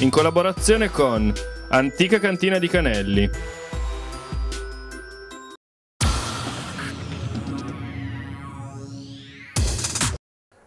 in collaborazione con Antica Cantina di Canelli,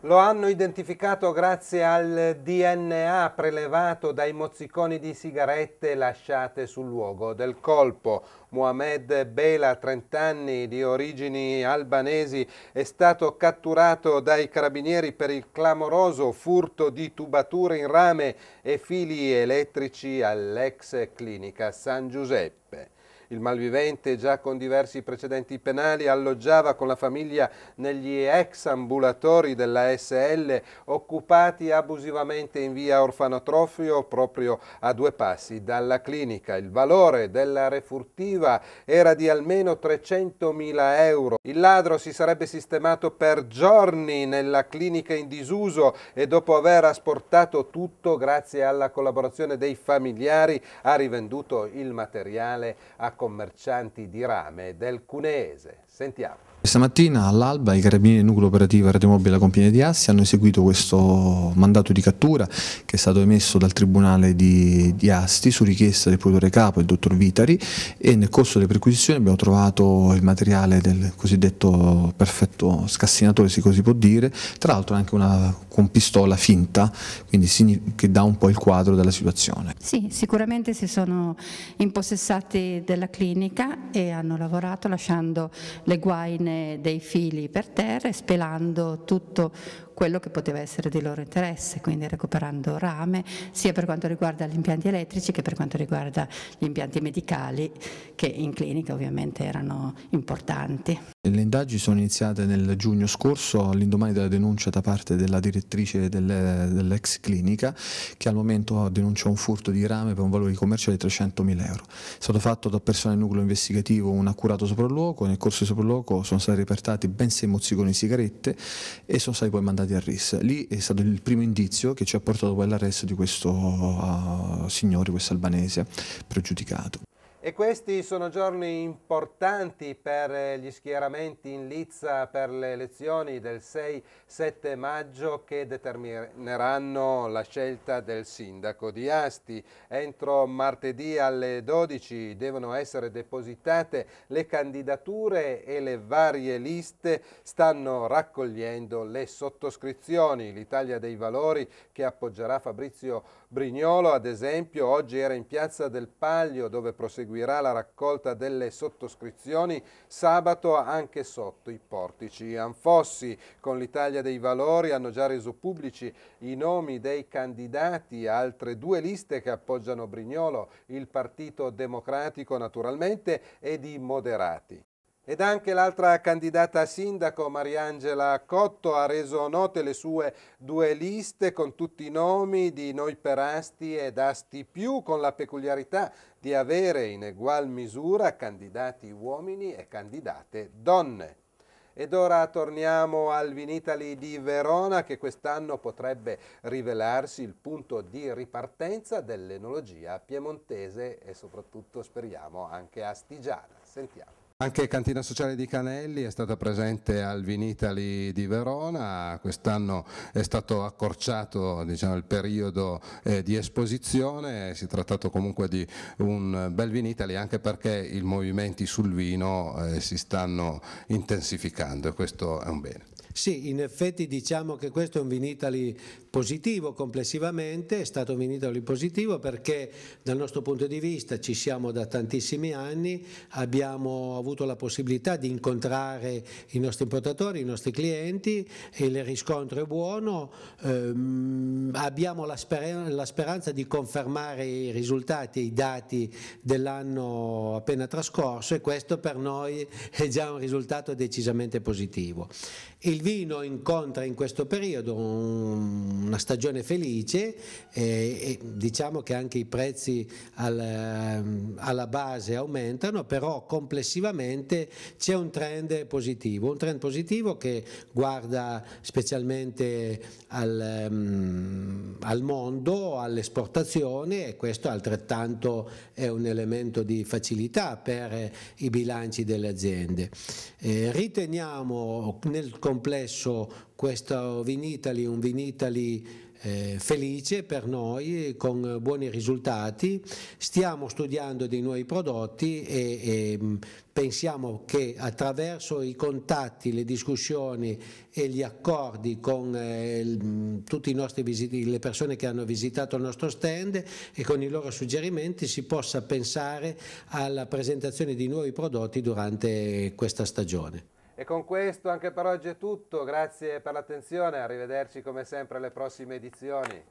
Lo hanno identificato grazie al DNA prelevato dai mozziconi di sigarette lasciate sul luogo del colpo. Mohamed Bela, 30 anni, di origini albanesi, è stato catturato dai carabinieri per il clamoroso furto di tubature in rame e fili elettrici all'ex clinica San Giuseppe. Il malvivente, già con diversi precedenti penali, alloggiava con la famiglia negli ex ambulatori della SL occupati abusivamente in via orfanotrofio proprio a due passi dalla clinica. Il valore della refurtiva era di almeno 300.000 euro. Il ladro si sarebbe sistemato per giorni nella clinica in disuso e dopo aver asportato tutto grazie alla collaborazione dei familiari ha rivenduto il materiale a commercianti di rame del Cuneese. Sentiamo. Stamattina all'alba i carabinieri del nucleo operativo Radiomobile a Compagnia di Assi hanno eseguito questo mandato di cattura che è stato emesso dal Tribunale di, di Asti su richiesta del procuratore capo, il dottor Vitari e nel corso delle perquisizioni abbiamo trovato il materiale del cosiddetto perfetto scassinatore, se così può dire, tra l'altro anche una con pistola finta, quindi che dà un po' il quadro della situazione. Sì, sicuramente si sono impossessati della clinica e hanno lavorato lasciando le guaine dei fili per terra e spelando tutto quello che poteva essere di loro interesse, quindi recuperando rame sia per quanto riguarda gli impianti elettrici che per quanto riguarda gli impianti medicali che in clinica ovviamente erano importanti. Le indagini sono iniziate nel giugno scorso all'indomani della denuncia da parte della direttrice dell'ex clinica che al momento denuncia un furto di rame per un valore commerciale di 300.000 euro. È stato fatto da personale nucleo investigativo un accurato sopralluogo, nel corso di sopralluogo sono stati repertati ben sei mozziconi di sigarette e sono stati poi mandati di Harris. Lì è stato il primo indizio che ci ha portato poi all'arresto di questo uh, signore, questo albanese pregiudicato. E questi sono giorni importanti per eh, gli schieramenti in Lizza per le elezioni del 6-7 maggio che determineranno la scelta del sindaco di Asti. Entro martedì alle 12 devono essere depositate le candidature e le varie liste stanno raccogliendo le sottoscrizioni. L'Italia dei Valori che appoggerà Fabrizio Brignolo ad esempio oggi era in piazza del Paglio dove proseguì Seguirà la raccolta delle sottoscrizioni sabato anche sotto i portici anfossi. Con l'Italia dei Valori hanno già reso pubblici i nomi dei candidati altre due liste che appoggiano Brignolo, il Partito Democratico naturalmente ed i moderati. Ed anche l'altra candidata a sindaco, Mariangela Cotto, ha reso note le sue due liste con tutti i nomi di Noi per Asti ed Asti Più, con la peculiarità di avere in egual misura candidati uomini e candidate donne. Ed ora torniamo al Vinitali di Verona che quest'anno potrebbe rivelarsi il punto di ripartenza dell'enologia piemontese e soprattutto speriamo anche astigiana. Sentiamo. Anche Cantina Sociale di Canelli è stata presente al Vinitali di Verona, quest'anno è stato accorciato diciamo, il periodo eh, di esposizione, si è trattato comunque di un bel Vinitali anche perché i movimenti sul vino eh, si stanno intensificando e questo è un bene. Sì, in effetti diciamo che questo è un Vinitali positivo complessivamente, è stato un Vinitali positivo perché dal nostro punto di vista ci siamo da tantissimi anni, abbiamo avuto la possibilità di incontrare i nostri importatori, i nostri clienti il riscontro è buono, ehm, abbiamo la, sper la speranza di confermare i risultati, e i dati dell'anno appena trascorso e questo per noi è già un risultato decisamente positivo. Il Trentino incontra in questo periodo un, una stagione felice e, eh, e, diciamo che anche i prezzi al, ehm, alla base aumentano, però complessivamente c'è un trend positivo, un trend positivo che guarda specialmente al, ehm, al mondo, all'esportazione e questo altrettanto è un elemento di facilità per i bilanci delle aziende. Eh, riteniamo nel complesso complesso questo Vinitali, un Vinitali eh, felice per noi, con buoni risultati, stiamo studiando dei nuovi prodotti e, e mm, pensiamo che attraverso i contatti, le discussioni e gli accordi con eh, mm, tutti le persone che hanno visitato il nostro stand e con i loro suggerimenti si possa pensare alla presentazione di nuovi prodotti durante questa stagione. E con questo anche per oggi è tutto, grazie per l'attenzione, arrivederci come sempre alle prossime edizioni.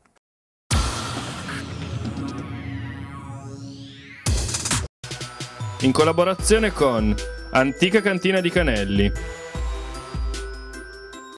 In collaborazione con Antica Cantina di Canelli.